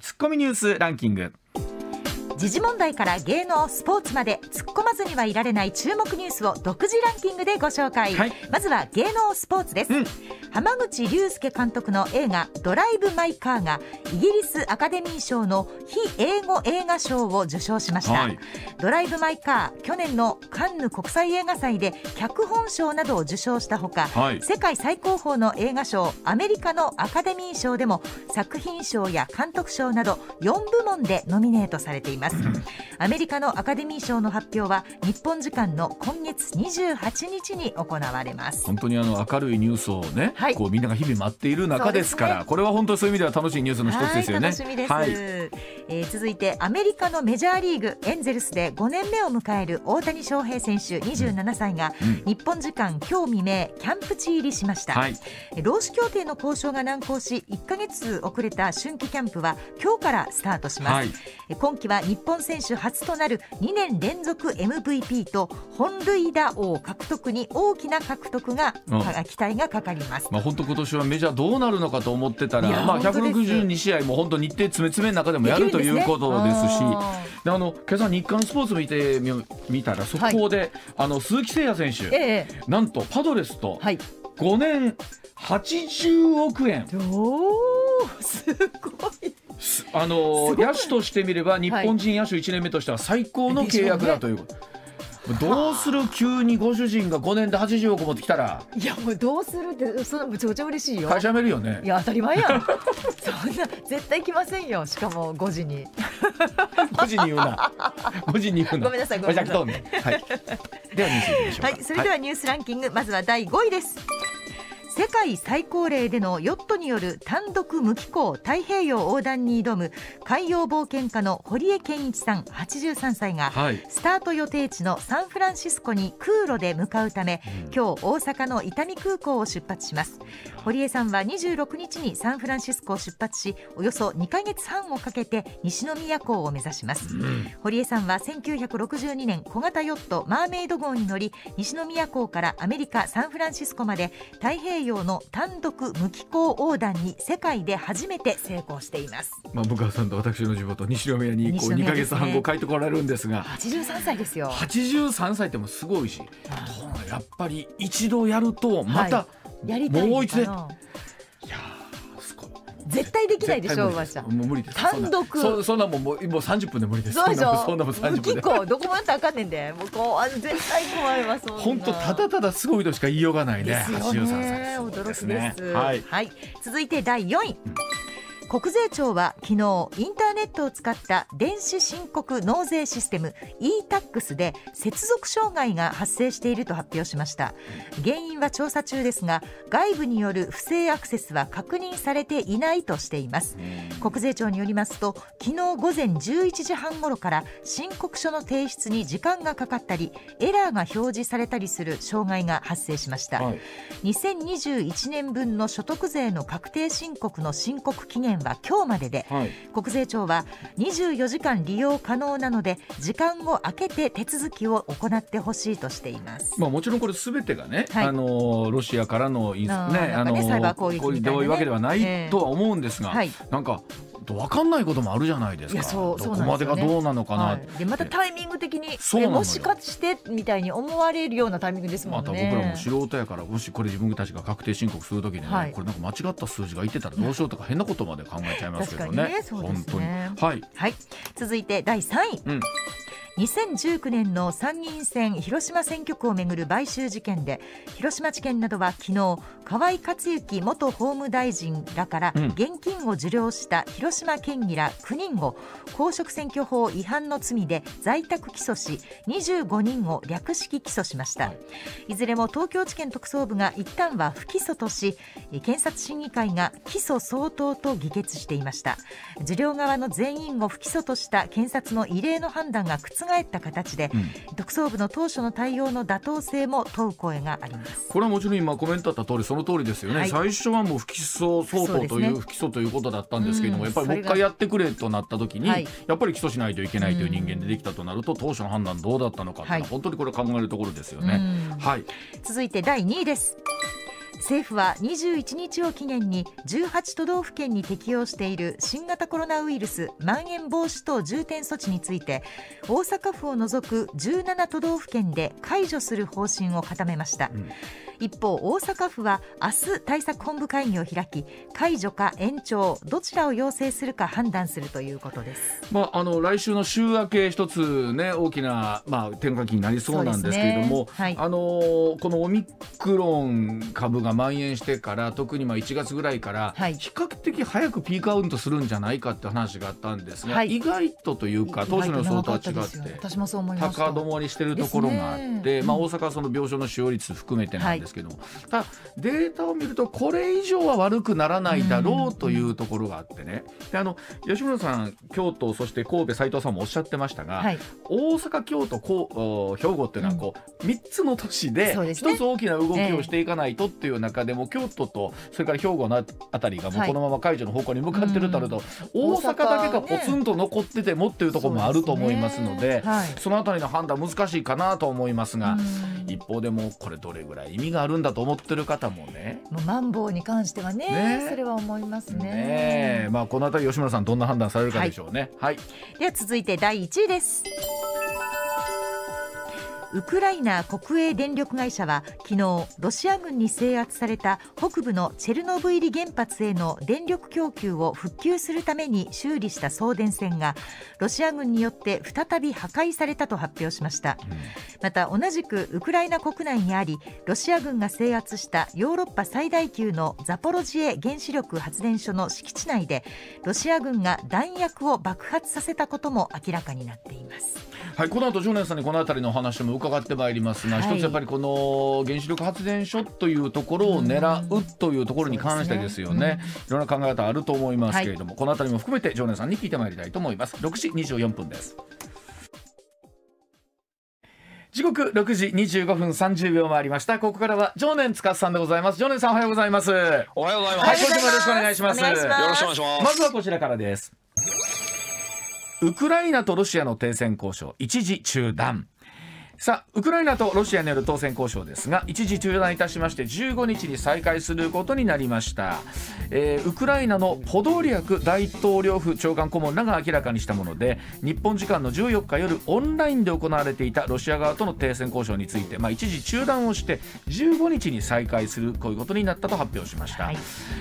ツッコミニュースランキング時事問題から芸能スポーツまで突っ込まずにはいられない注目ニュースを独自ランキングでご紹介、はい、まずは芸能スポーツです、うん浜口竜介監督の映画「ドライブ・マイ・カー」がイギリスアカデミー賞の非英語映画賞を受賞しました、はい、ドライブ・マイ・カー去年のカンヌ国際映画祭で脚本賞などを受賞したほか、はい、世界最高峰の映画賞アメリカのアカデミー賞でも作品賞や監督賞など4部門でノミネートされています、アメリカのアカデミー賞の発表は日本時間の今月28日に行われます本当にあの明るいニュースをね、はい、こうみんなが日々待っている中ですから、ね、これは本当そういう意味では楽しいニュースの一つですよね。はい、はい、えー、続いてアメリカのメジャーリーグエンゼルスで5年目を迎える大谷翔平選手27歳が、うん、日本時間今日未明キャンプ地入りしました、はい、労使協定の交渉が難航し1か月遅れた春季キャンプは今日からスタートします、はい、今季は日本選手初となる2年連続 MVP と本塁打王獲得に大きな獲得が、期待がかかりますまあ、本当今年はメジャーどうなるのかと思ってたら、まあ、162試合も本当日程詰め詰めの中でもやるということですし、ね、あの今朝日刊スポーツ見てみ見たら速報で、あの鈴木誠也選手、なんとパドレスと5年80億円。すごいあの野手としてみれば日本人野手1年目としては最高の契約だということ、どうする急にご主人が5年で80億持ってきたらいやもうどうするってそんなめちゃくちゃ嬉しいよ会社辞めるよねいや当たり前やん そんな絶対来ませんよしかも5時に5時に言うな5時に言うなごめんなさいごめんなさい、はい、ではニュースいきましょうはいそれではニュースランキング、はい、まずは第5位です世界最高齢でのヨットによる単独無寄港太平洋横断に挑む海洋冒険家の堀江謙一さん83歳が、スタート予定地のサンフランシスコに空路で向かうため、今日大阪の伊丹空港を出発します堀江さんは26日にサンフランシスコを出発しおよそ2ヶ月半をかけて西宮港を目指します、堀江さんは1962年小型ヨットマーメイド号に乗り西宮港からアメリカサンフランシスコまで太平洋西洋の単独無機構横断に世界で初めて成功しています。まあ、向川さんと私の地元西宮にこう二か月半後帰ってこられるんですが八十三歳ですよ八十三歳ってもすごいし、やっぱり一度やるとまた、もう一度や絶対できないでしょ、う、馬車。もう無理です。単独。そそんなもんもうもう三十分で無理です。そうでしょ。そんなもん三十分で。結構どこまであかんねんで、もうこうあ、絶対怖いわそ本当ただただすごいとしか言いようがないね。ですよね。驚きです。はい。続いて第四位。国税庁は昨日インターネットを使った電子申告納税システム e-tax で接続障害が発生していると発表しました原因は調査中ですが外部による不正アクセスは確認されていないとしています国税庁によりますと昨日午前11時半頃から申告書の提出に時間がかかったりエラーが表示されたりする障害が発生しました、はい、2021年分の所得税の確定申告の申告期限間は今日までで、はい、国税庁は24時間利用可能なので時間を空けて手続きを行ってほしいとしています。まあもちろんこれすべてがね、はい、あのロシアからのインスね、あの、ね、サイバー攻撃、ね、こういうわけではないとは思うんですが、えー、なんかと分かんないこともあるじゃないですかどこまでがどうなのかな、はい、でまたタイミング的にもしかしてみたいに思われるようなタイミングですもんねまた僕らも素人やからもしこれ自分たちが確定申告するときに、ねはい、これなんか間違った数字が言ってたらどうしようとか変なことまで考えちゃいますけどねねね本当にはい、はい、続いて第3位、うん2019年の参議院選広島選挙区をめぐる買収事件で広島地検などは昨日河井克行元法務大臣らから現金を受領した広島県議ら9人を公職選挙法違反の罪で在宅起訴し25人を略式起訴しましたいずれも東京地検特捜部が一旦は不起訴とし検察審議会が起訴相当と議決していました受領側の全員を不起訴とした検察の異例の判断が覆えた形で、特捜部の当初の対応の妥当性も問う声がありますこれはもちろん今コメントあった通りその通りですよね、はい、最初はもう不起訴相当という、ね、不起訴ということだったんですけれども、やっぱりもう一回やってくれとなった時に、はい、やっぱり起訴しないといけないという人間でできたとなると、当初の判断どうだったのかのは、い、本当にこれ考えるところですよね。はい、続いて第2位です。政府は21日を期限に18都道府県に適用している新型コロナウイルスまん延防止等重点措置について大阪府を除く17都道府県で解除する方針を固めました。うん一方大阪府は明日対策本部会議を開き解除か延長どちらを要請するか判断するということです、まあ、あの来週の週明け一つ、ね、大きな、まあ、転換期になりそうなんですけれども、ねはい、あのこのオミクロン株が蔓延してから特にまあ1月ぐらいから、はい、比較的早くピークアウトするんじゃないかって話があったんですが、はい、意外とというか当初の予想とは違って高止まりしてるところがあって、ねまあ、大阪はその病床の使用率含めてなんですですけどもただデータを見るとこれ以上は悪くならないだろうというところがあってねであの吉村さん京都そして神戸斎藤さんもおっしゃってましたが、はい、大阪京都こ兵庫っていうのはこう、うん、3つの都市で1つ大きな動きをしていかないとっていう中でも、えー、京都とそれから兵庫の辺りがもうこのまま解除の方向に向かってるとなると、はい、大阪だけがポツンと残っててもっていうところもあると思いますので、ねはい、その辺りの判断難しいかなと思いますが、一方でもこれどれぐらい意味があるんだと思ってる方もねもうマンボウに関してはね、ね、それは思いますね、ね、まあこの辺り吉村さんどんな判断されるかでしょうね、はい、はい、では続いて第一位ですウクライナ国営電力会社は昨日ロシア軍に制圧された北部のチェルノブイリ原発への電力供給を復旧するために修理した送電線がロシア軍によって再び破壊されたと発表しましたまた同じくウクライナ国内にありロシア軍が制圧したヨーロッパ最大級のザポロジエ原子力発電所の敷地内でロシア軍が弾薬を爆発させたことも明らかになっていますはい、この後常連さんにこの辺りのお話も伺ってまいりますが、はい、一つやっぱりこの原子力発電所というところを狙うというところに関してですよね、いろ、ねうん、んな考え方あると思いますけれども、はい、この辺りも含めて常連さんに聞いてまいりたいと思います6時24分です時刻六時二十五分三十秒もありましたここからは常念司さんでございます常念さんおはようございますおはようございますはい今週もよろしくお願いしますよろしくお願いしますまずはこちらからですウクライナとロシアの停戦交渉一時中断さあウクライナとロシアによる当選交渉ですが一時中断いたしまして15日に再開することになりました、えー、ウクライナのポドリャク大統領府長官顧問らが明らかにしたもので日本時間の14日夜オンラインで行われていたロシア側との停戦交渉について、まあ、一時中断をして15日に再開するこういうことになったと発表しました、はい、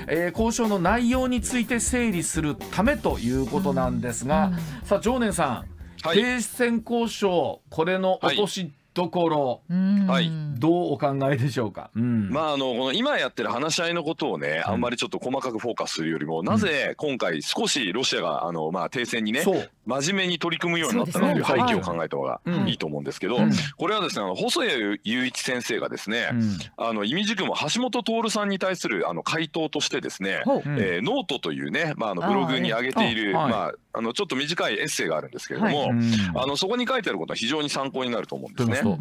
えー、交渉の内容について整理するためということなんですが、うんうん、さあ常年さん停戦交渉これの落としどころ、はい、どうお考えでしょうか、うん、まああのこの今やってる話し合いのことをね、あんまりちょっと細かくフォーカスするよりも、なぜ今回少しロシアがあのまあ停戦にね、真面目に取り組むようになったなという背景を考えた方がいいと思うんですけど、これはですねあの細谷雄一先生がですね、あの意味塾も橋本徹さんに対するあの回答としてですね、えー、ノートというね、まあ、あのブログに上げているまあ、あのちょっと短いエッセイがあるんですけれども、あのそこに書いてあることは非常に参考になると思うんですね。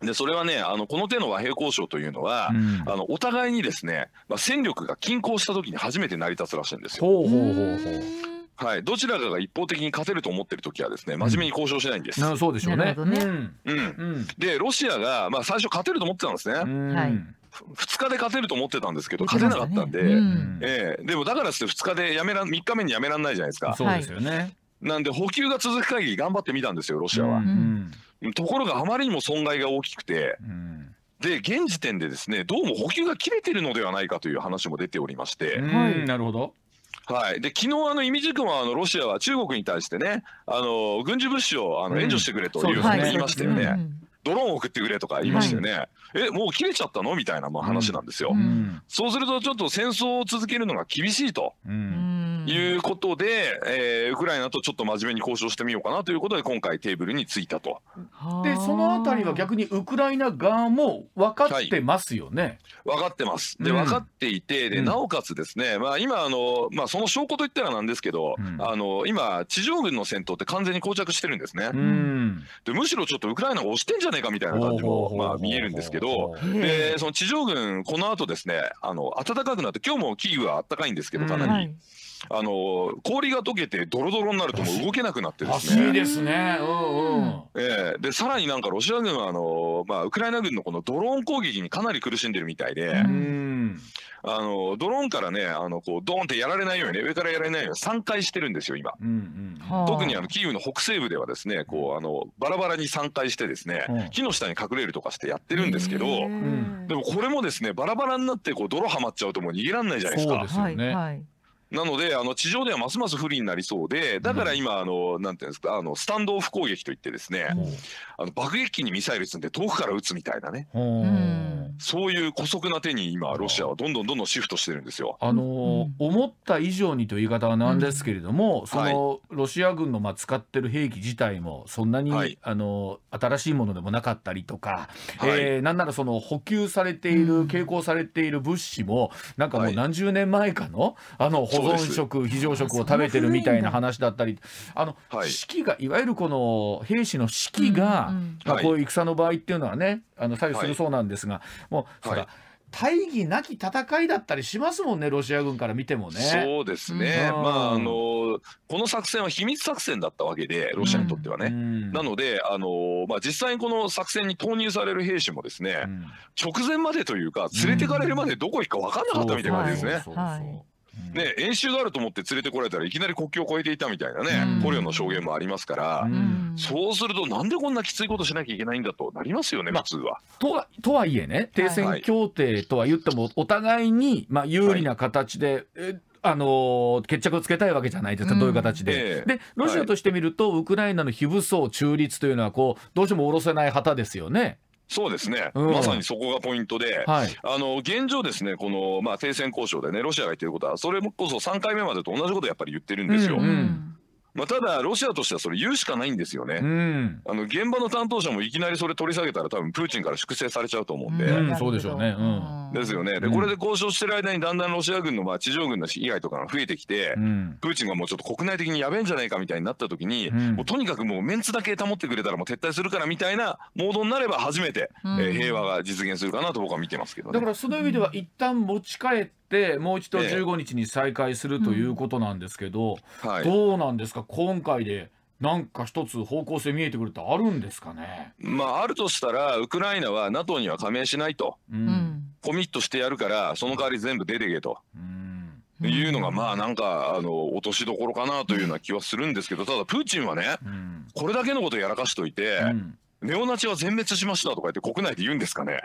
でそれはねあのこの手の和平交渉というのは、うん、あのお互いにですね、まあ、戦力が均衡した時に初めて成り立つらしいんですよ。ほうほうほうほうはい、どちらかが一方的に勝てると思ってる時はですね真面目に交渉しないんです。なそうでしょうね。ねうん、うん、でロシアが、まあ、最初勝てると思ってたんですね。はい2日で勝てると思ってたんですけど勝てなかったんで、ねうん、えー、でもだからって2日でやめら3日目にやめらんないじゃないですか。そうですよねなんで補給が続く限り頑張ってみたんですよロシアは、うんところがあまりにも損害が大きくて、うん、で現時点でですねどうも補給が切れてるのではないかという話も出ておりまして、なるほどはい、で昨日あの、イミジクも、あのロシアは中国に対してね、あの軍事物資をあの援助してくれというふうに言いましたよね。ドローンを送ってくれとか言いましたよね、はい、えもう切れちゃったのみたいなまあ話なんですよ、うん、そうするとちょっと戦争を続けるのが厳しいと、うん、いうことで、えー、ウクライナとちょっと真面目に交渉してみようかなということで今回テーブルについたと。でそのあたりは逆にウクライナ側も分かってますよね。はい、分かってます。で分かっていて、うん、でなおかつですね、まあ、今あの、まあ、その証拠といったらなんですけど、うん、あの今地上軍の戦闘って完全に膠着してるんですね。うん、でむしろちょっとウクライナが押してんじゃねえかみたいな感じもまあ見えるんですけどでその地上軍この後ですねあの暖かくなって今日もキーウは暖かいんですけどかなり。あの氷が溶けてドロドロになるともう動けなくなってですね。ですね。うんうん。えー、でさらになんかロシア軍はあのまあウクライナ軍のこのドローン攻撃にかなり苦しんでるみたいで。あのドローンからねあのこうドーンってやられないようにね上からやられないように散回してるんですよ今、うんうん、特にあのキーウの北西部ではですねこうあのバラバラに散回してですね、うん、木の下に隠れるとかしてやってるんですけど、でもこれもですねバラバラになってこう泥はまっちゃうともう逃げられないじゃないですか。そうですよね、はいなので、あの地上ではますます不利になりそうで、だから今、あのなんていうんですか、あのスタンドオフ攻撃といってですね、あの爆撃機にミサイル積んで遠くから撃つみたいなね、そういう姑息な手に今、ロシアはどんどんどんどんシフトしてるんですよ。あの思った以上にという言い方はなんですけれども、そのロシア軍のまあ使ってる兵器自体もそんなに、あの新しいものでもなかったりとか、はえなんならその補給されている、携行されている物資もなんかもう何十年前かの、あの保存食非常食を食べてるみたいな話だったりあの、はい、士気がいわゆるこの兵士の士気が、まあ、こういう戦の場合っていうのはねあの左右するそうなんですが、もう、大義なき戦いだったりしますもんね、ロシア軍から見てもね。そうですね、うん、まああのこの作戦は秘密作戦だったわけで、ロシアにとってはね。うん、なので、あのまあ、実際にこの作戦に投入される兵士も、ですね、うん、直前までというか、連れてかれるまでどこ行くか分かんなかったみたいな感じですね。ね、演習があると思って連れてこられたらいきなり国境を越えていたみたいなね、捕虜の証言もありますから、そうするとなんでこんなきついことしなきゃいけないんだとなりますよね、普通は。とはとはいえね停戦協定とは言ってもお互いに、まあ、有利な形で、はい、あの決着をつけたいわけじゃないですか、どういう形で。えー、で、ロシアとして見ると、はい、ウクライナの非武装中立というのはこう、どうしても下ろせない旗ですよね。そうですね、うん、まさにそこがポイントで、はい、あの現状、ですねこの、まあ、停戦交渉でね、ロシアが言ってることは、それこそ3回目までと同じことやっぱり言ってるんですよ。うんうんまあ、ただ、ロシアとしてはそれ言うしかないんですよね、うん、あの現場の担当者もいきなりそれ取り下げたら、多分プーチンから粛清されちゃうと思うんで、うん、そうでしょうね、うん、ですよね、でこれで交渉してる間に、だんだんロシア軍のまあ地上軍の被害とかが増えてきて、プーチンがもうちょっと国内的にやべえんじゃないかみたいになった時に、もうとにかくもうメンツだけ保ってくれたら、もう撤退するからみたいなモードになれば、初めて、えー、平和が実現するかなと僕は見てますけど、ね、だからその意味では、一旦持ち帰って、ってもう一度15日に再開するということなんですけど、うんはい、どうなんですか今回でなんか一つ方向性見えてくるってあるんですかね、まあ、あるとしたらウクライナは NATO には加盟しないと、うん、コミットしてやるからその代わり全部出てけと。うんいうのがまあなんかあの落としどころかなというような気はするんですけどただプーチンはね、これだけのことやらかしといて、ネオナチは全滅しましたとか言って国内で言うんですかね。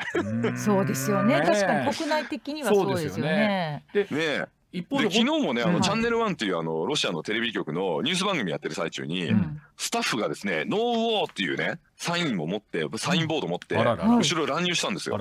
そうですよね。ね確かに国内的にはそうですよね。でね一方で昨日もねあの、はい、チャンネル1っていうあのロシアのテレビ局のニュース番組やってる最中に、うんスタッフがですね、ノーウォーっていうね、サインを持って、サインボード持って、後ろ乱入したんですよ。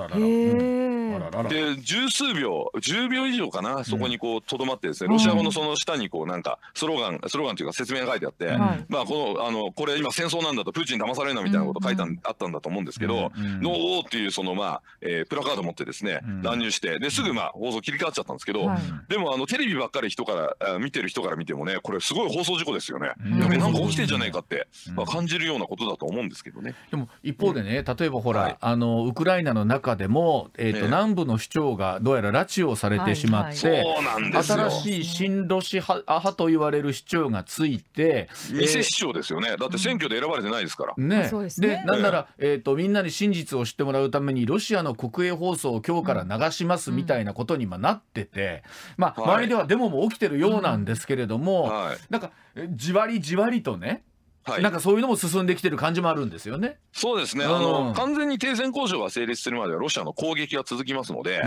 で、十数秒、10秒以上かな、そこにこう、とどまってですね、ロシア語のその下にこう、なんか、スローガン、スローガンというか説明が書いてあって、まあ、この、あの、これ今戦争なんだと、プーチン騙されるなみたいなこと書いたあったんだと思うんですけど、ノーウォーっていう、その、まあ、えプラカード持ってですね、乱入して、で、すぐまあ、放送切り替わっちゃったんですけど、でも、あの、テレビばっかり人から、見てる人から見てもね、これすごい放送事故ですよね。やべ、なんか起きてんじゃないかって、まあ、感じるようなことだと思うんですけどね、うん、でも一方でね、例えばほら、はい、あのウクライナの中でも、えーと、ね、南部の市長がどうやら拉致をされてしまって、はいはい、新しい新ロシ派派と言われる市長がついて、偽市長ですよね、だって選挙で選ばれてないですから。ね、で、なんなら、えーと、みんなに真実を知ってもらうために、ロシアの国営放送を今日から流しますみたいなことに今なってて、まあ、周りではデモも起きてるようなんですけれども、はい、なんかじわりじわりとね、はい、なんかそういうのも進んできてる感じもあるんですよね。そうですね、うん、あの完全に停戦交渉が成立するまではロシアの攻撃は続きますので、うえ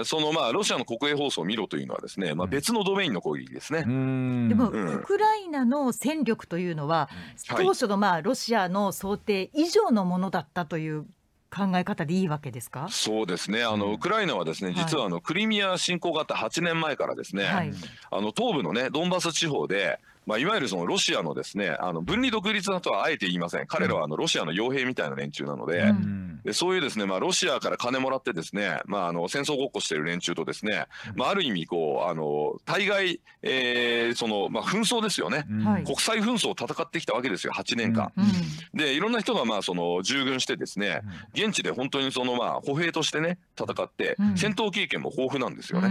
ー、そのまあロシアの国営放送を見ろというのはですね、まあ、別のドメインの攻撃ですね、うん、でも、ウクライナの戦力というのは当初のまあロシアの想定以上のものだったという考え方でいいわけですかそうですねあの、うん、ウクライナはですね実はあの、はい、クリミア侵攻があった8年前からですね、はい、あの東部のねドンバス地方でまあ、いわゆるそのロシアのですねあの分離独立だとはあえて言いません彼らはあのロシアの傭兵みたいな連中なのでうん、でそういうですね、まあ、ロシアから金もらってですね、まあ、あの戦争ごっこしてる連中とですね、まあ、ある意味こうあの対外、えーそのまあ、紛争ですよね、うん、国際紛争を戦ってきたわけですよ8年間。うん、でいろんな人がまあその従軍してですね現地で本当にそのまあ歩兵としてね戦って、戦闘経験も豊富なんですよね。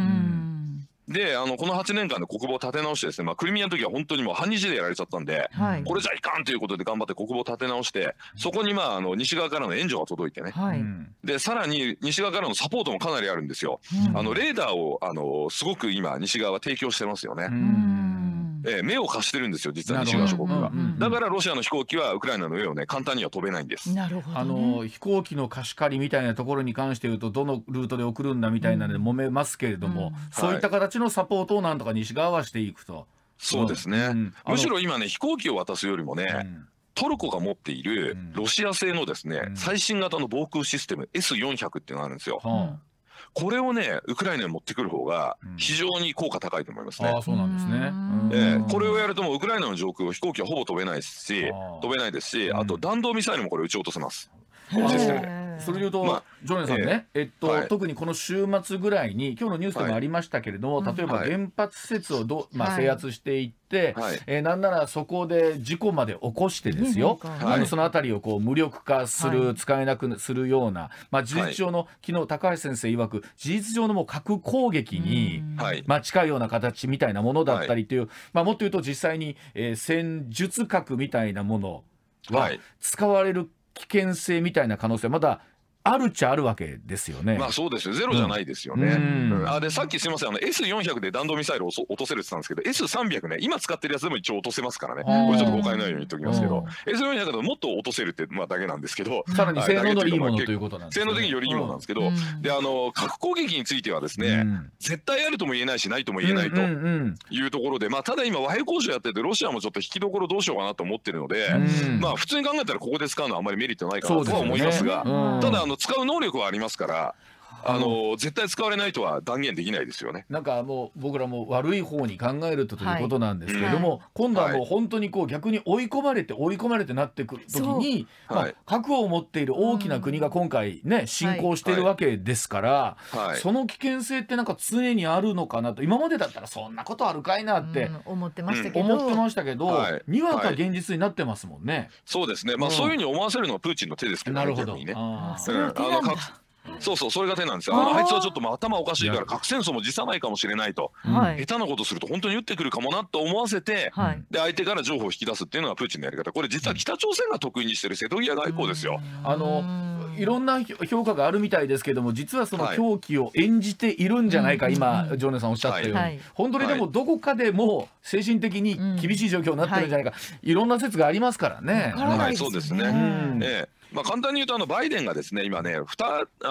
で、あの、この8年間で国防を立て直してですね、まあ、クリミアの時は本当にもう半日でやられちゃったんで、はい、これじゃいかんということで頑張って国防を立て直して、そこにまあ、あの、西側からの援助が届いてね、はい、で、さらに西側からのサポートもかなりあるんですよ。うん、あの、レーダーを、あの、すごく今、西側は提供してますよね。うんえー、目を貸してるんですよ実は西側諸国が、だからロシアの飛行機はウクライナの上をね簡単には飛べないんです。なるほど、ね、あの飛行機の貸し借りみたいなところに関して言うとどのルートで送るんだみたいなので揉めますけれども、うんうん、そういった形のサポートをなんとか西側はしていくと。そうですね、むしろ今ね飛行機を渡すよりもね、トルコが持っているロシア製のですね、最新型の防空システム S400 っていうのがあるんですよ。これをね、ウクライナに持ってくる方が非常に効果高いと思いますね。うん、あそうなんですね、えー、これをやるともウクライナの上空飛行機はほぼ飛べないですし、飛べないですし、あと弾道ミサイルもこれ撃ち落とせます。それでいうと、まあ、ジョネさんね、えー、えっと、はい、特にこの週末ぐらいに、今日のニュースでもありましたけれども、はい、例えば原発施設をど、まあ、制圧していって、はい、えー、なんならそこで事故まで起こしてですよ、あのその辺りをこう無力化する、使えなくするような、まあ、事実上の、昨日高橋先生曰く、事実上のもう核攻撃に、まあ、近いような形みたいなものだったりという、まあ、もっと言うと実際に、えー、戦術核みたいなものは使われる危険性みたいな可能性まだあるっちゃあるわけですよね。まあそうですよ、ゼロじゃないですよね。うんあでさっきすみません、S400 で弾道ミサイルを落とせるって言ったんですけど、S300 ね、今使ってるやつでも一応落とせますからね、これちょっと誤解のように言っておきますけど、S400 だともっと落とせるって、まあ、だけなんですけど、さらに性能のいいものということなんですね。性能的によりいいものなんですけど、であの核攻撃についてはですね、絶対あるとも言えないし、ないとも言えないというところで、まあ、ただ今、和平交渉やってて、ロシアもちょっと引きどころどうしようかなと思ってるので、まあ普通に考えたら、ここで使うのはあんまりメリットないかなとは思いますが、ただ、あの使う能力はありますから、あの、絶対使われないとは断言できないですよね。なんかもう僕らも悪い方に考えるとということなんですけれども、はい、今度はもう本当にこう逆に追い込まれて追い込まれてなってくる時に、まあ、核を持っている大きな国が今回ね侵攻しているわけですから、はい、その危険性ってなんか常にあるのかなと今までだったらそんなことあるかいなって、思ってましたけど、思ってましたけど、はい、にわか現実になってますもんね。そうですね。まあ、そういうふうに思わせるのはプーチンの手ですけど、ね、なるほど。ね、ああ、それは手なんだ。そうそうそれが手なんですよああいつはちょっと頭おかしいから核戦争も辞さないかもしれないと、下手なことすると本当に撃ってくるかもなと思わせて、で相手から情報を引き出すっていうのがプーチンのやり方これ実は北朝鮮が得意にしてる瀬戸際外交ですよ。あのいろんな評価があるみたいですけども実はその狂気を演じているんじゃないか、はい、今ジョネさんおっしゃったように、はい、本当にでもどこかでも精神的に厳しい状況になってるんじゃないか、い、ろんな説がありますからね。からねそうですね、ええまあ、簡単に言うとあのバイデンがですね今ねあ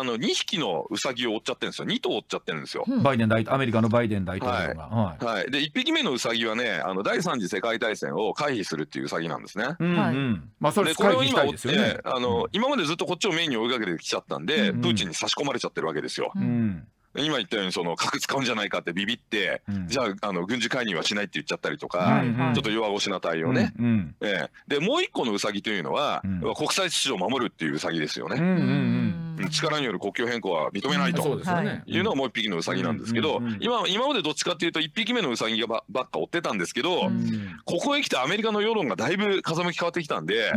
の2匹のウサギを追っちゃってるんですよ、2頭追っちゃってるんですよ。バイデン大アメリカのバイデン大統領が。はいはい、はい、で1匹目のウサギはねあの、第3次世界大戦を回避するっていうウサギなんですね。うんうんまあ、それこれを今追って、ね、あの、今までずっとこっちをメインに追いかけてきちゃったんで、うん、プーチンに差し込まれちゃってるわけですよ。うん今言ったようにその核使うんじゃないかってビビって、うん、じゃああの軍事介入はしないって言っちゃったりとか、ちょっと弱腰な対応ね、うんうん、ええ、でもう一個のウサギというのは、うん、国際秩序を守るっていうウサギですよね。うんうんうん力による国境変更は認めないというのがもう一匹のウサギなんですけど今今までどっちかっていうと一匹目のウサギがばばっか追ってたんですけどここへ来てアメリカの世論がだいぶ風向き変わってきたんで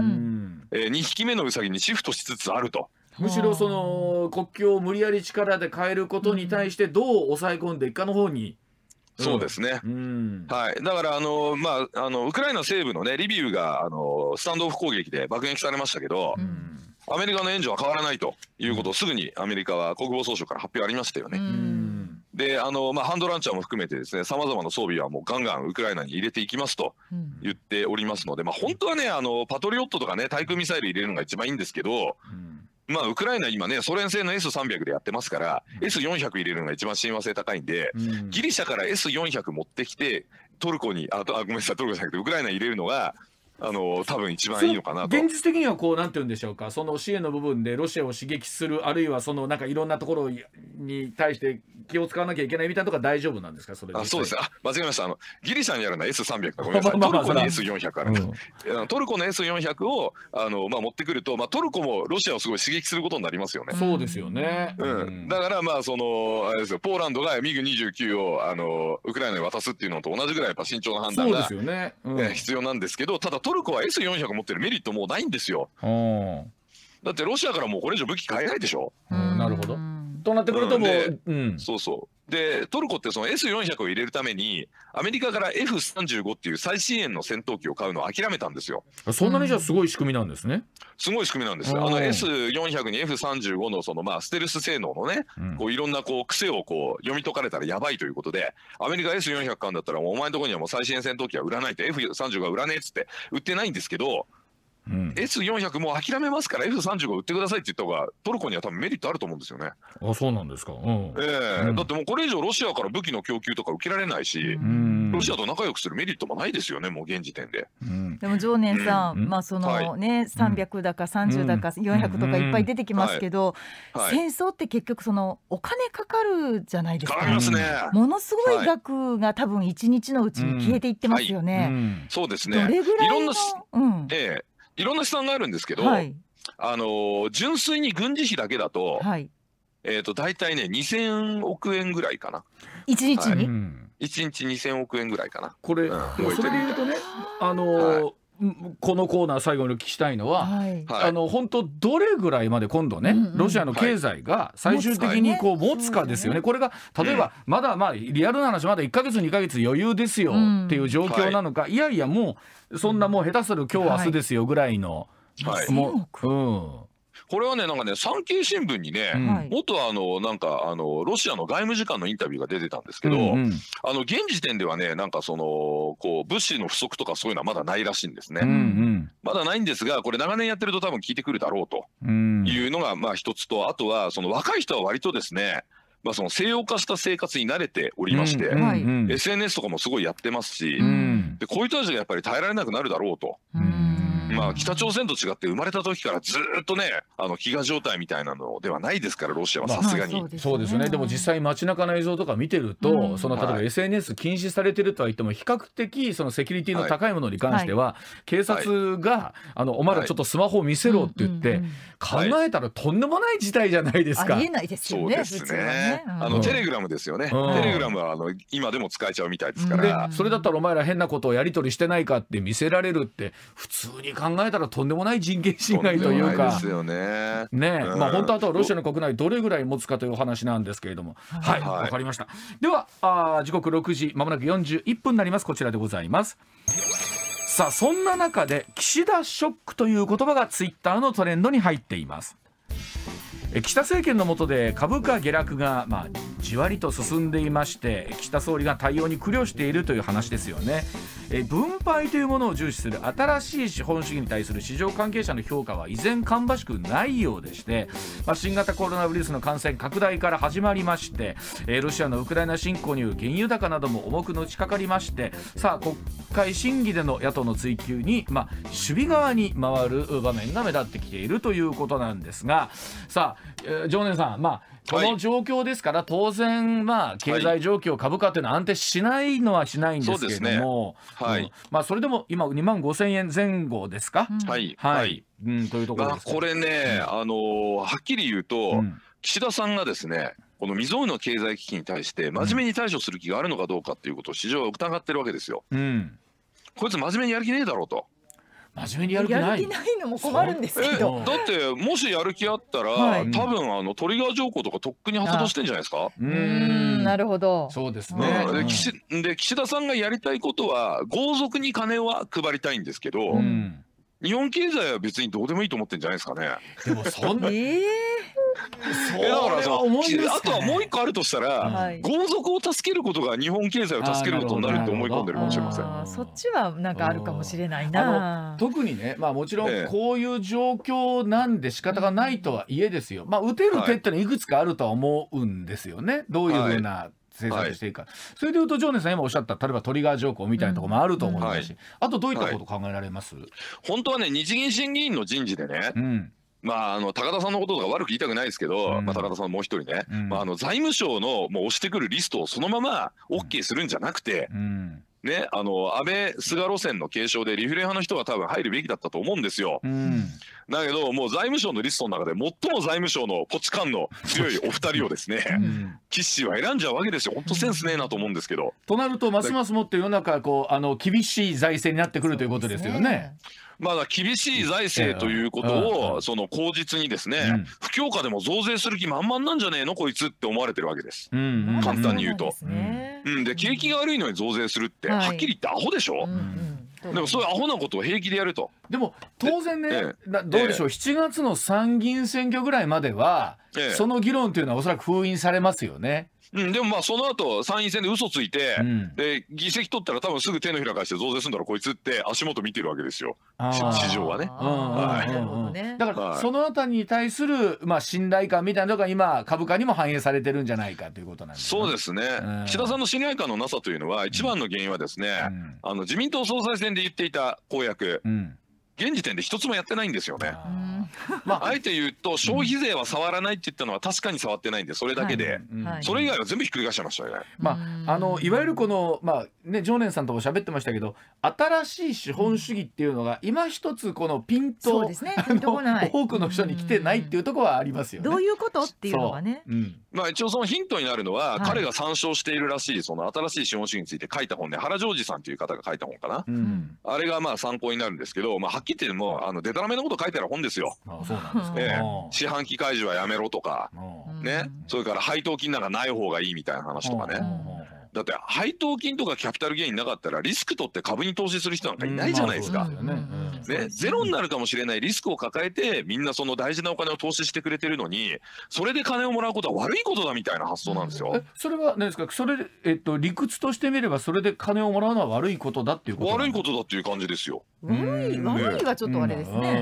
えー、2匹目のウサギにシフトしつつあると。むしろその国境を無理やり力で変えることに対してどう抑え込んでいくかの方に。そうですね、はい、だからあの、まあ、あのウクライナ西部の、ね、リビウがあのスタンドオフ攻撃で爆撃されましたけど、うん、アメリカの援助は変わらないということをすぐにアメリカは国防総省から発表ありましたよね。であの、まあ、ハンドランチャーも含めてですねさまざまな装備はもうガンガンウクライナに入れていきますと言っておりますので、まあ、本当はねあのパトリオットとかね対空ミサイル入れるのが一番いいんですけど。うまあ、ウクライナ今ね、ソ連製の S300 でやってますから、うん、S400 入れるのが一番親和性高いんで、ギリシャから S400 持ってきて、トルコに、あ、あごめんなさい、トルコじゃなくて、ウクライナに入れるのが、あの多分一番いいのかなと現実的にはこうなんて言うんでしょうかその支援の部分でロシアを刺激するあるいはそのなんかいろんなところに対して気を使わなきゃいけないみたいなとか大丈夫なんですかそれあそうですあ間違えましたあのギリシャにあるのは S300 ごめんなさいまあまあ、トルコに S400 ある、うん、トルコの S400 をあの、まあ、持ってくると、まあ、トルコもロシアをすごい刺激することになりますよね。そうですよね、うん、うん、だからまあそのあれですよポーランドがミグ29をあのウクライナに渡すっていうのと同じぐらいやっぱ慎重な判断が、ねうん、必要なんですけどただトトルコは S400 持ってるメリットもうないんですよ。だってロシアからもうこれ以上武器買えないでしょ。うなるほど。となってくるともう、うん、そうそうで、トルコってその S400 を入れるために、アメリカから F35 っていう最新鋭の戦闘機を買うのを諦めたんですよ。そんなにじゃすごい仕組みなんですね。すごい仕組みなんです。あの S400 に F35 のそのまあステルス性能のね、こういろんなこう癖をこう読み解かれたらやばいということで、アメリカ S400 買うんだったらもうお前のところにはもう最新鋭戦闘機は売らないって F35 は売らねえっつって売ってないんですけど、うん、S400 もう諦めますから F35 売ってくださいって言った方がトルコには多分メリットあると思うんですよね。あそうなんですか、うん、えー、うん、だってもうこれ以上ロシアから武器の供給とか受けられないし、ロシアと仲良くするメリットもないですよねもう現時点で。でも常年さん、まあそのね、はい、300だか30だか400とかいっぱい出てきますけど、はい、戦争って結局そのお金かかるじゃないですか。かかますね。ものすごい額が多分1日のうちに消えていってますよね。そうですね。どれぐらいの、いろんな、うん、ええいろんな試算があるんですけど、はい、あの純粋に軍事費だけだと、はい、えーと、大体ね2000億円ぐらいかな1日に、はい、1日2000億円ぐらいかなこれ、うん、それで言うとねあのー、はいこのコーナー最後にお聞きしたいのは、はい、あの本当どれぐらいまで今度ね、ロシアの経済が最終的にこう持つかですよね、これが例えば、まだまあリアルな話まだ1か月2か月余裕ですよっていう状況なのか、うんい、やいやもうそんなもう下手する今日明日ですよぐらいの、はい、もう、うんこれはねなんかね産経新聞にね、うん、元あのなんかあのロシアの外務次官のインタビューが出てたんですけど、うんうん、あの現時点ではねなんかそのこう物資の不足とかそういうのはまだないらしいんですね、うんうん、まだないんですがこれ長年やってると多分聞いてくるだろうというのがまあ一つとあとはその若い人は割とですねまあ、その西洋化した生活に慣れておりまして、うんはい、SNS とかもすごいやってますし、うん、でこういう人たちがやっぱり耐えられなくなるだろうと。うんまあ、北朝鮮と違って生まれた時からずっとねあの飢餓状態みたいなのではないですからロシアはさすがに、まあそうですねでも実際街中の映像とか見てると、うん、その例えば SNS 禁止されてるとは言っても、比較的そのセキュリティの高いものに関しては、はい、警察が、はい、あのお前らちょっとスマホを見せろって言って、考えたらとんでもない事態じゃないですか。ありえないですよね。そうですね。ねあの、テレグラムですよね。うん、テレグラムはあの今でも使えちゃうみたいですから。それだったらお前ら変なことをやり取りしてないかって見せられるって普通に考考えたらとんでもない人権侵害というか、ねねまあ、本当、あとはロシアの国内、どれぐらい持つかというお話なんですけれども、はい、わ、かりました。ではあ、時刻6時、まもなく41分になります、こちらでございます。さあ、そんな中で、岸田ショックという言葉がツイッターのトレンドに入っています。岸田政権の下で株価下落が、まあ、じわりと進んでいまして岸田総理が対応に苦慮しているという話ですよねえ分配というものを重視する新しい資本主義に対する市場関係者の評価は依然芳しくないようでして、まあ、新型コロナウイルスの感染拡大から始まりまして、えー、ロシアのウクライナ侵攻による原油高なども重くのしかかりましてさあ国会審議での野党の追及に、まあ、守備側に回る場面が目立ってきているということなんですがさあ、えー、常念さん、まあこの状況ですから、当然、まあ、経済状況、株価というのは安定しないのはしないんですけれども、そ、ねはい、まあ、それでも今、2万5千円前後ですか。はい、はいうん、というところこれね、あのはっきり言うと、岸田さんがですね、この未曾有の経済危機に対して真面目に対処する気があるのかどうかということを市場は疑ってるわけですよ。うん、こいつ真面目にやる気ねえだろうと。真面目にやる気ない。ないのも困るんですけど。だってもしやる気あったら、はい、多分あのトリガー条項とかとっくに発動してんじゃないですか。うん、なるほど。そうですね。で岸で岸田さんがやりたいことは豪族に金は配りたいんですけど。うん日本経済は別にどうでもいいと思ってんじゃないですかね。でもそんな、えー、だからあとはもう一個あるとしたら、豪族を助けることが日本経済を助けることになるって思い込んでるかもしれません。そっちはなんかあるかもしれないな。特にね、まあもちろんこういう状況なんで仕方がないとはいえですよ。まあ打てる手ってのいくつかあるとは思うんですよね。どういうふうな。政策していくか、はい、それでいうと常念さん今おっしゃった例えばトリガー条項みたいなところもあると思いますし、うんはい、あとどういったこと考えられます、はい、本当はね日銀審議員の人事でね、うん、まあ、あの高田さんのこととか悪く言いたくないですけど、うん、まあ、高田さんもう一人ね、うん、まあ、あの財務省のもう押してくるリストをそのまま OK するんじゃなくて、うん、ね、あの安倍・菅路線の継承でリフレ派の人が多分入るべきだったと思うんですよ。だけど、もう財務省のリストの中で最も財務省のポチ感の強いお二人をですね、岸、うん、は選んじゃうわけですよ、本当センスねえなと思うんですけど。となると、ますますもっと世の中こうあの厳しい財政になってくるということですよね。まだ厳しい財政ということを、その口実にですね、不況下でも増税する気満々なんじゃねえのこいつって思われてるわけです。簡単に言うと。うん、で景気が悪いのに増税するって、はっきり言ってアホでしょ、うでもそういうアホなことを平気でやると。でも当然ね、ええ、どうでしょう、え、7月の参議院選挙ぐらいまでは、その議論というのはおそらく封印されますよね。うん、でもまあその後参院選で嘘ついて、うん、で議席取ったら多分すぐ手のひら返して増税するんだろこいつって足元見てるわけですよ市場はね、はい、だからそのあたりに対する、まあ、信頼感みたいなのが今株価にも反映されてるんじゃないかということなんです、ね、そうですね、うん、岸田さんの信頼感のなさというのは一番の原因はですね、うん、あの自民党総裁選で言っていた公約、うん現時点で一つもやってないんですよね。まあ、あえて言うと消費税は触らないって言ったのは確かに触ってないんでそれだけで、それ以外は全部ひっくり返してましたよね。まあ、あのいわゆるこの、まあね、常連さんとも喋ってましたけど新しい資本主義っていうのが今一つこのピンと、い。多くの人に来てないっていうところはありますよね。どういうことっていうのはね。うんまあ一応そのヒントになるのは、彼が参照しているらしいその新しい資本主義について書いた本ね原ージさんという方が書いた本かな、あれがまあ参考になるんですけど、まあ、はっきり言ってもあのデタラメのこと書いてある本ですよ。あそうなんですね、四半期開示はやめろとか、ね、それから配当金なんかない方がいいみたいな話とかね。だって配当金とかキャピタルゲインなかったらリスク取って株に投資する人なんかいないじゃないですか。ね、ゼロになるかもしれないリスクを抱えてみんなその大事なお金を投資してくれてるのにそれで金をもらうことは悪いことだみたいな発想なんですよ。それは何ですかそれ、えっと、理屈としてみればそれで金をもらうのは悪いことだっていうこと悪いことだっていう感じですよ。悪い悪いがちょっとあれですね。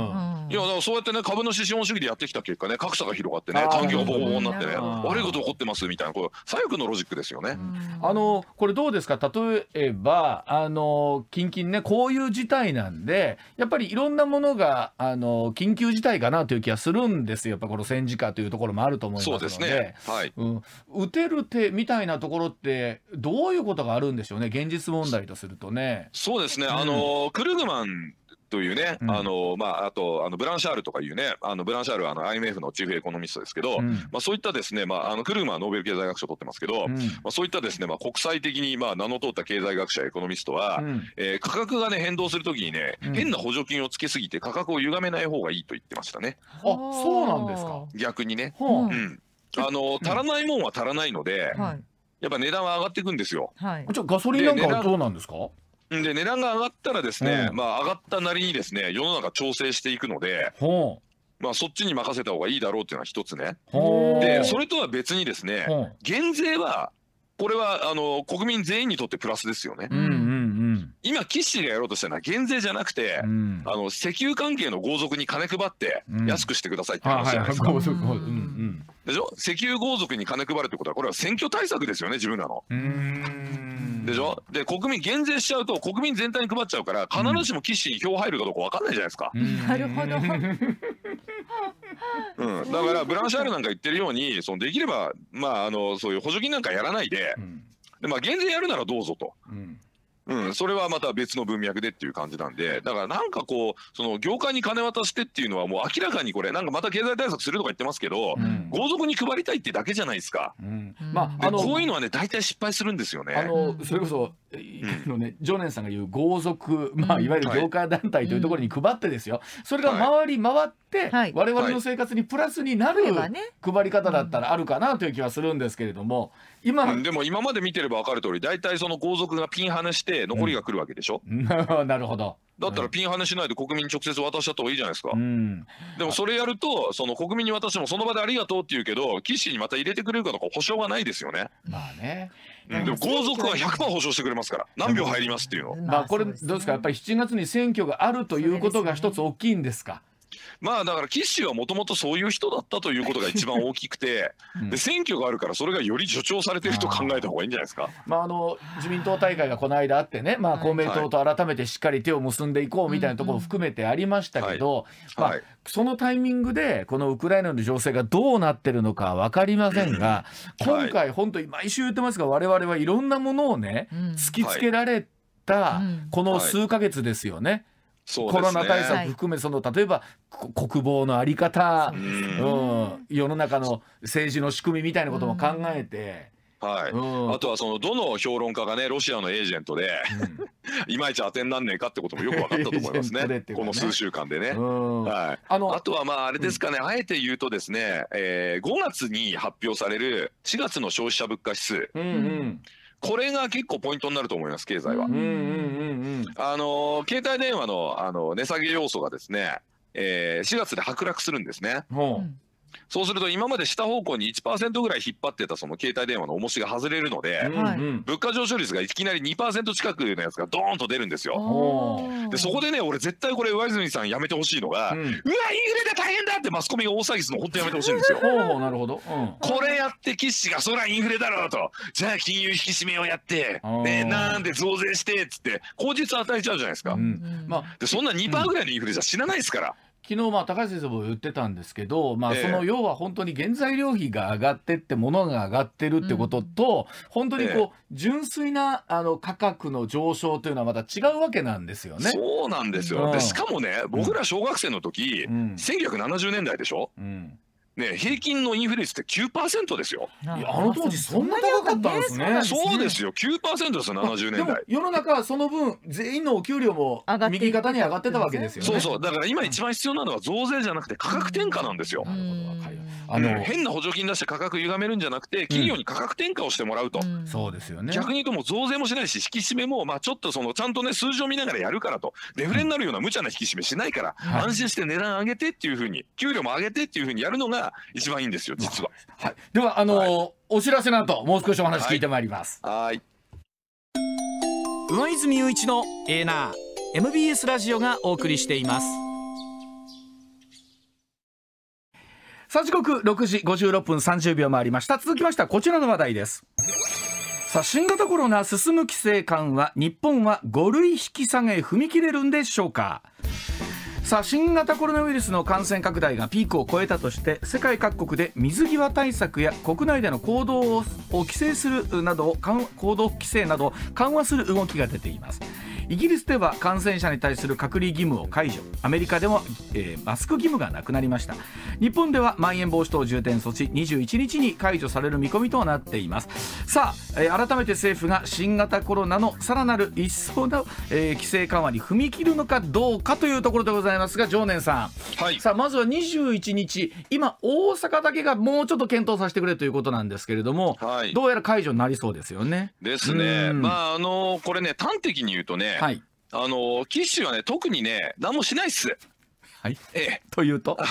いやだからそうやってね株主資本主義でやってきた結果ね格差が広がってね環境がボコボコになってね悪いこと起こってますみたいなこれ左翼のロジックですよね。あののこれどうですか例えばあの近々ねこういう事態なんでやっぱりいろんなものがあの緊急事態かなという気がするんですよやっぱこの戦時下というところもあると思いますのでそうですね、はいうん、打てる手みたいなところってどういうことがあるんでしょうね現実問題とするとね。そうですね、うん、あのクルグマンというね、うん、あのまあ、あとあのブランシャールとかいうね、あのブランシャールはあの IMF のチーフエコノミストですけど、うん、まあ、そういったですね、まあ、あのクルーマーノーベル経済学賞を取ってますけど、うん、まあ、そういったですね、まあ、国際的にまあ名の通った経済学者、エコノミストは、うん、えー、価格がね、変動するときにね、変な補助金をつけすぎて価格を歪めない方がいいと言ってましたね。あそうなんですか逆にね、うんあの足らないもんは足らないので、はい、やっぱ値段は上がっていくんですよ。はい、じゃガソリンなんかはどうなんですかで値段が上がったらですね、うん、まあ上がったなりにですね世の中調整していくので、まあ、そっちに任せた方がいいだろうっていうのは一つね。でそれとは別にですね、減税はこれはあの国民全員にとってプラスですよね。うん今岸がやろうとしたのは減税じゃなくて、うん、あの石油関係の豪族に金配って安くしてくださいって話じゃないですか。うんでしょ石油豪族に金配るってことは、これは選挙対策ですよね、自分らの。でしょで、国民減税しちゃうと、国民全体に配っちゃうから、必ずしも岸に票入るかどうか分かんないじゃないですか。なるほど。うん、だから、ブランシャールなんか言ってるように、そのできれば、まあ、あのそういう補助金なんかやらないで、うん、でまあ、減税やるならどうぞと。うんうん、それはまた別の文脈でっていう感じなんで、だからなんかこう、その業界に金渡してっていうのは、もう明らかにこれ、なんかまた経済対策するとか言ってますけど、うん、豪族に配りたいってだけじゃないですか。うん、まあ、あのこういうのはね、大体失敗するんですよね。あのそれこそ、のね、常年さんが言う豪族、まあ、いわゆる業界団体というところに配ってですよ、それが回り回って、我々の生活にプラスになる配り方だったらあるかなという気はするんですけれども。はい今でも今まで見てれば分かる通り大体その豪族がピンはねして残りが来るわけでしょ、うん、なるほどだったらピンはねしないで国民に直接渡しちゃった方がいいじゃないですか、うん、でもそれやるとその国民に渡してもその場でありがとうって言うけど岸にまた入れてくれるかとか保証がないですよねまあね、うん、でも皇族は100%保証してくれますから何秒入りますっていうの、まあ、これどうですかやっぱり7月に選挙があるということが一つ大きいんですかまあだからキッシュはもともとそういう人だったということが一番大きくて、うん、で選挙があるからそれがより助長されてると考えた方がいいんじゃないですか。まあ、あの自民党大会がこの間あってね、まあ、公明党と改めてしっかり手を結んでいこうみたいなところを含めてありましたけど、そのタイミングでこのウクライナの情勢がどうなってるのか分かりませんが、はい、今回本当に毎週言ってますがわれわれはいろんなものをね、突きつけられて、はいたこの数ヶ月ですよね、ね、コロナ対策含めその例えば国防の在り方、うん、世の中の政治の仕組みみたいなことも考えて。はい、うん、あとはそのどの評論家がねロシアのエージェントで、うん、いまいち当てになんねえかってこともよく分かったと思いますね、ねこの数週間でね。はい、あのあとはまああれですかね、あえて言うとですね、えー、5月に発表される4月の消費者物価指数。うんうんこれが結構ポイントになると思います、経済は。うんう携帯電話のあの値下げ要素がですね、えー、4月で剥落するんですね。うんそうすると今まで下方向に1%ぐらい引っ張ってたその携帯電話の重しが外れるので、物価上昇率がいきなり2%近くのやつがドーンと出るんですよ。でそこでね俺絶対これ上泉さんやめてほしいのが、うわインフレだ大変だってマスコミが大騒ぎするの本当やめてほしいんですよ。なるほど、これやって岸がそらインフレだろうとじゃあ金融引き締めをやって、ね、なんで増税してっつって口実与えちゃうじゃないですか。まあ、でそんな2%ぐらいのインフレじゃ死なないですから。昨日まあ高橋先生も言ってたんですけど、まあ、その要は本当に原材料費が上がってって物が上がってるってことと、本当にこう純粋なあの価格の上昇というのはまた違うわけなんですよね。そうなんですよ、でしかもね僕ら小学生の時、うん、1970年代でしょ、うんね、平均のインフレ率って9%ですよ。あの当時そんな高かったんですね。そうですよ、9%ですよ、70年代。世の中はその分全員のお給料も右肩に上がってたわけですよね。そうそう、だから今一番必要なのは増税じゃなくて価格転嫁なんですよ。なるほど、あの変な補助金出して価格歪めるんじゃなくて企業に価格転嫁をしてもらうと、そうですよね逆に言うともう増税もしないし引き締めも、まあ、ちょっとそのちゃんとね数字を見ながらやるからとデフレになるような無茶な引き締めしないから、安心して値段上げてっていうふうに給料も上げてっていうふうにやるのが一番いいんですよ、実は。はい、では、あのーはい、お知らせの後、もう少しお話聞いてまいります。はい。上泉雄一のエーナ MBS ラジオがお送りしています。さあ時刻六時五十六分三十秒回りました。続きましてはこちらの話題です。さあ新型コロナ進む規制緩和、日本は五類引き下げ踏み切れるんでしょうか。さあ新型コロナウイルスの感染拡大がピークを超えたとして世界各国で水際対策や国内での行動を規制するなど行動規制など緩和する動きが出ていますイギリスでは感染者に対する隔離義務を解除アメリカでも、えー、マスク義務がなくなりました日本ではまん延防止等重点措置21日に解除される見込みとなっていますさあ、えー、改めて政府が新型コロナのさらなる一層の、えー、規制緩和に踏み切るのかどうかというところでございますが常念さん、はい、さあまずは21日今大阪だけがもうちょっと検討させてくれということなんですけれども、はい、どうやら解除になりそうですよね。ですね。まああのこれね端的に言うとね、はい、あのシュはね特にね何もしないっす。はい、ええというとあ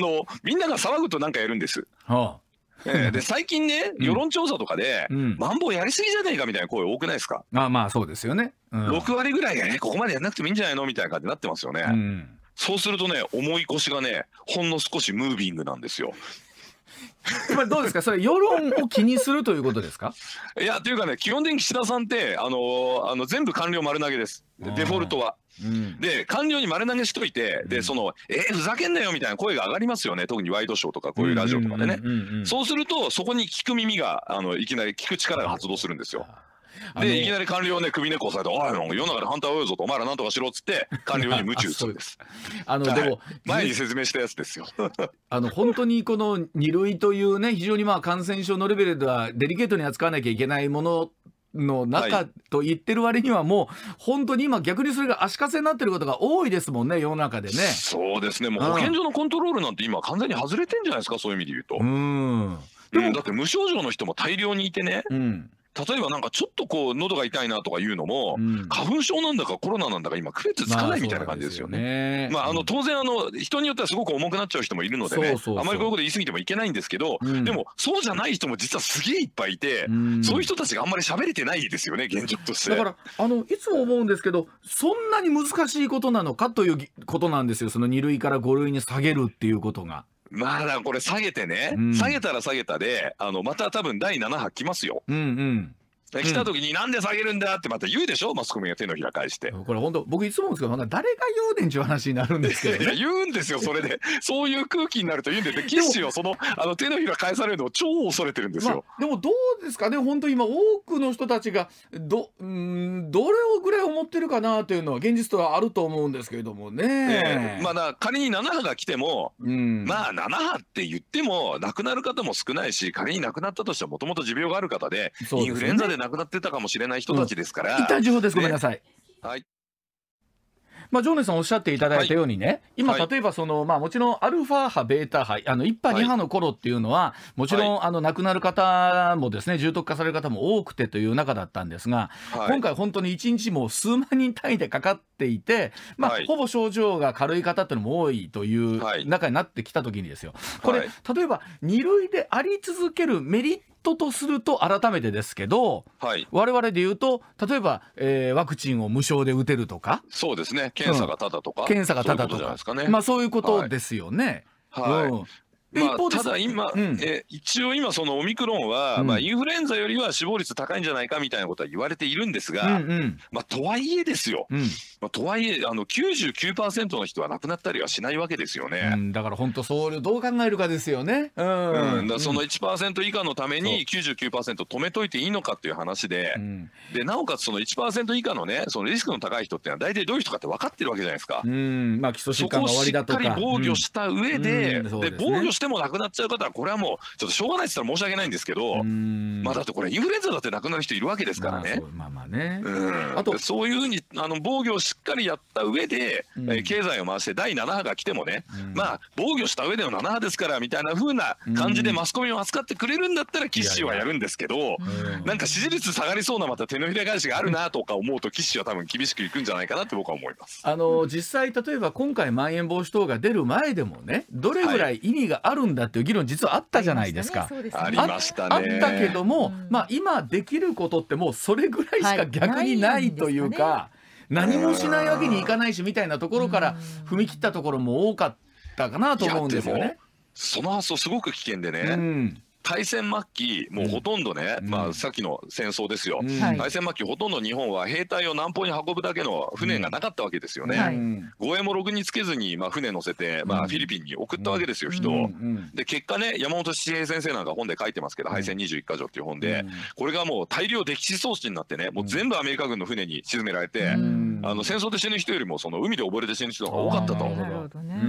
のみんなが騒ぐと何かやるんです。はあえで最近ね、世論調査とかで、マンボウやりすぎじゃねえかみたいな声多くないですか。まあまあ、そうですよね。うん、6割ぐらいがね、ここまでやんなくてもいいんじゃないのみたいな感じになってますよね。うん、そうするとね、重い腰がね、ほんの少しムービングなんですよ。まあどうですか、それ、世論を気にするということですか いや、というかね、基本的に岸田さんって、あのー、あの全部官僚丸投げです、デフォルトは。うん、で官僚に丸投げしといて、でそのえー、ふざけんなよみたいな声が上がりますよね、特にワイドショーとか、こういうラジオとかでね、そうすると、そこに聞く耳があの、いきなり聞く力が発動するんですよ。で、いきなり官僚ね、首根っこ押さえて、おい、世の中で反対を追うぞと、お前らなんとかしろっつって、官僚に夢中打つんです。あの、はい、でも、前に説明したやつですよ。あの、本当にこの2類というね、非常にまあ感染症のレベルではデリケートに扱わなきゃいけないものの中と言ってる割にはもう本当に今逆にそれが足かせになってることが多いですもんね世の中でねそうですねもう保健所のコントロールなんて今完全に外れてんじゃないですかそういう意味で言うとうんでも、うん、だって無症状の人も大量にいてね、うん例えばなんかちょっとこう喉が痛いなとかいうのも、うん、花粉症なんだかコロナなんだか今区別つかないみたいな感じですよね。まあ、ねまあ、あの当然あの人によってはすごく重くなっちゃう人もいるのでねあまりこういうこと言い過ぎてもいけないんですけど、うん、でもそうじゃない人も実はすげえいっぱいいて、うん、そういう人たちがあんまり喋れてないですよね現状として。だからあのいつも思うんですけどそんなに難しいことなのかということなんですよその2類から5類に下げるっていうことが。まあこれ下げてね、うん、下げたら下げたであのまた多分第7波来ますよ。うんうん来た時になんで下げるんだってまた言うでしょ、うん、マスコミが手のひら返して。これ本当僕いつもですけど、誰が言うねんちゅう話になるんですけど、ね、いや言うんですよ、それで。そういう空気になると言うんで、ね、キッシーはそのあの手のひら返されるのを超恐れてるんですよ、まあ、でもどうですかね、本当今多くの人たちがど、んどれをぐらい思ってるかなというのは現実とはあると思うんですけれどもね。えまあな仮に7波が来ても、うん、まあ7波って言っても亡くなる方も少ないし、仮に亡くなったとしてももともと持病がある方で、でね、インフルエンザで亡くなってたかもしれない人たちですから。うん、一旦情報です、ごめんなさい。はい。まあ、ジョーネさんおっしゃっていただいたようにね、はい、今、例えばその、まあ、もちろんアルファ波、ベータ波、あの1波、2波の頃っていうのは、もちろん、あの亡くなる方もですね重篤化される方も多くてという中だったんですが、今回、本当に1日も数万人単位でかかっていて、まあ、ほぼ症状が軽い方っていうのも多いという中になってきたときにですよ、これ、例えば2類であり続けるメリットトとすると改めてですけど、はい、我々で言うと例えば、えー、ワクチンを無償で打てるとかそうですね検査がただとか、うん、検査がただとか、まあ、そういうことですよね。はいまあ、ただ今、うん、え一応今そのオミクロンは、うん、まあ、インフルエンザよりは死亡率高いんじゃないかみたいなことは言われているんですが、うんうん、まあ、とはいえですよ、うん、まあ、とはいえあの99%の人は亡くなったりはしないわけですよね、だから本当そうどう考えるかですよね、うんだその1%以下のために99%止めといていいのかっていう話で,、でなおかつその1%以下のねそのリスクの高い人ってのは大体どういう人かって分かってるわけじゃないですか、うんまあ、基礎疾患が終わりだとかをしっかり防御した上で,、で防御してでても亡くなっちゃう方はこれはもうちょっとしょうがないって言ったら申し訳ないんですけどまあだってこれインフルエンザだって亡くなる人いるわけですからね。まあ、まあね、うん、あとそういうふうにあの防御をしっかりやった上で、うん、え経済を回して第7波が来てもね、うん、まあ防御した上での7波ですからみたいなふうな感じでマスコミを扱ってくれるんだったら岸はやるんですけどなんか支持率下がりそうなまた手のひら返しがあるなとか思うと岸は多分厳しくいくんじゃないかなって僕は思います。あの実際例えば今回まん延防止等が出る前でもねどれぐらい意味があるんだっていう議論実はあったじゃないですか。ありましたね、あったけども、まあ、今できることってもうそれぐらいしか逆にないというか、はい、何もしないわけにいかないしみたいなところから踏み切ったところも多かったかなと思うんですよね。その発想すごく危険でね、うん、大戦末期、もうほとんどね、うん、まあ、さっきの戦争ですよ、うん、大戦末期、ほとんど日本は兵隊を南方に運ぶだけの船がなかったわけですよね。はい、護衛もろくにつけずに、まあ、船乗せて、まあ、フィリピンに送ったわけですよ、人を。で、結果ね、山本七平先生なんか本で書いてますけど、敗戦21か条っていう本で、これがもう大量敵地装置になってね、もう全部アメリカ軍の船に沈められて、あの戦争で死ぬ人よりも、その海で溺れて死ぬ人が多かったと。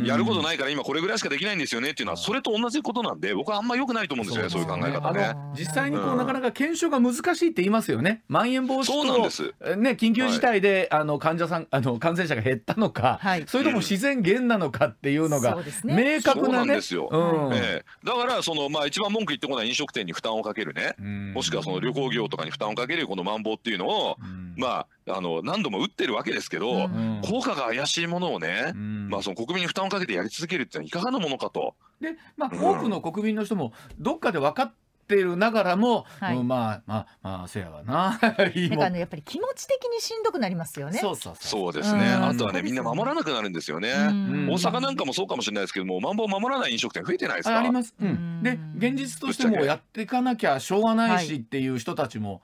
やることないから、今これぐらいしかできないんですよねっていうのは、それと同じことなんで、僕はあんまよくないと思うんですよ。ね、そういう考え方ね。実際にこう、なかなか検証が難しいって言いますよね。まん延防止と、ね、緊急事態で、あの患者さんあの感染者が減ったのか、それとも自然減なのかっていうのが、明確なね。ですよ、ええ、だからその、まあ、一番文句言ってこない飲食店に負担をかけるね、もしくはその旅行業とかに負担をかけるこのマンボウっていうのを、まあ、あの何度も打ってるわけですけど、効果が怪しいものをね、まあ、その国民に負担をかけてやり続けるっていうのはいかがなものかと。で、まあ、多くの国民の人もどっかで分かってるながらも、はい、まあまあまあせやわな なんかあのやっぱり気持ち的にしんどくなりますよねそうそうですね、あとはねみんな守らなくなるんですよね、大阪なんかもそうかもしれないですけどもまん防守らない飲食店増えてないですかあります、うん、で現実としてもやっていかなきゃしょうがないしっていう人たちも、はい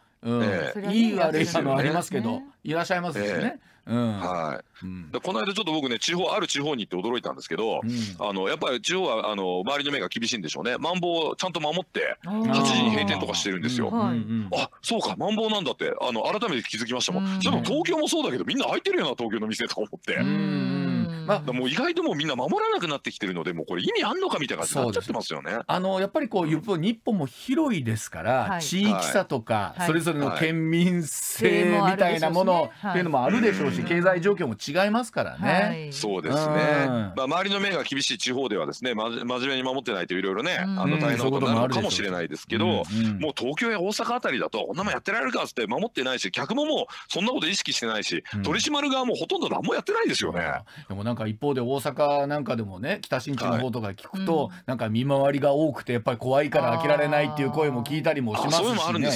いい悪いのありますけど、いらっしゃいますしね。はい、この間ちょっと僕ね地方ある地方に行って驚いたんですけど、あのやっぱり地方はあの周りの目が厳しいんでしょうねマンボウをちゃんと守って8時に閉店とかしてるんですよ、あそうかマンボウなんだってあの改めて気づきましたもん、でも東京もそうだけどみんな空いてるよな東京の店とか思って。うんまあ、もう意外ともみんな守らなくなってきてるので、もうこれ、意味あんのかみたいな感じになっちゃってますよね。あのやっぱりこう、日本も広いですから、はい、地域差とか、はい、それぞれの県民性みたいなもの、っていうのもあるでしょうし、はい、経済状況も違いますからね。そうですね、まあ、周りの目が厳しい地方ではですね、真面目に守ってないといろいろね、あの大変なことになるかもしれないですけど、うんうん、もう東京や大阪あたりだと、こんなもんやってられるかって守ってないし、客ももうそんなこと意識してないし、取り締まる側もほとんど何もやってないですよね。でもなんか一方で大阪なんかでもね北新地の方とか聞くと、はいうん、なんか見回りが多くてやっぱり怖いから開けられないっていう声も聞いたりもしますし、ね、ああなる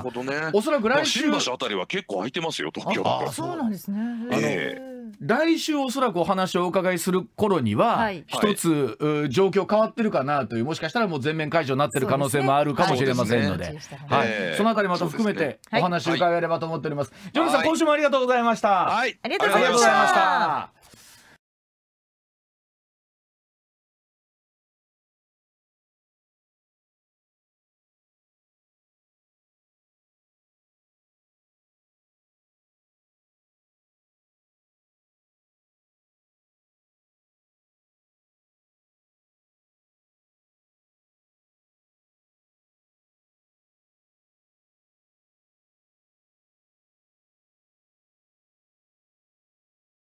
ほどね、おそらく来週、新橋あたりは結構空いてますよ東京あそうなんですねええー来週おそらくお話をお伺いする頃には一つ、はい、状況変わってるかなというもしかしたらもう全面解除になってる可能性もあるかもしれませんので、ね、はい、はい、そのあたりまた含めてお話を伺えればと思っております。ジョニーさん今週もありがとうございました。はい、ありがとうございました。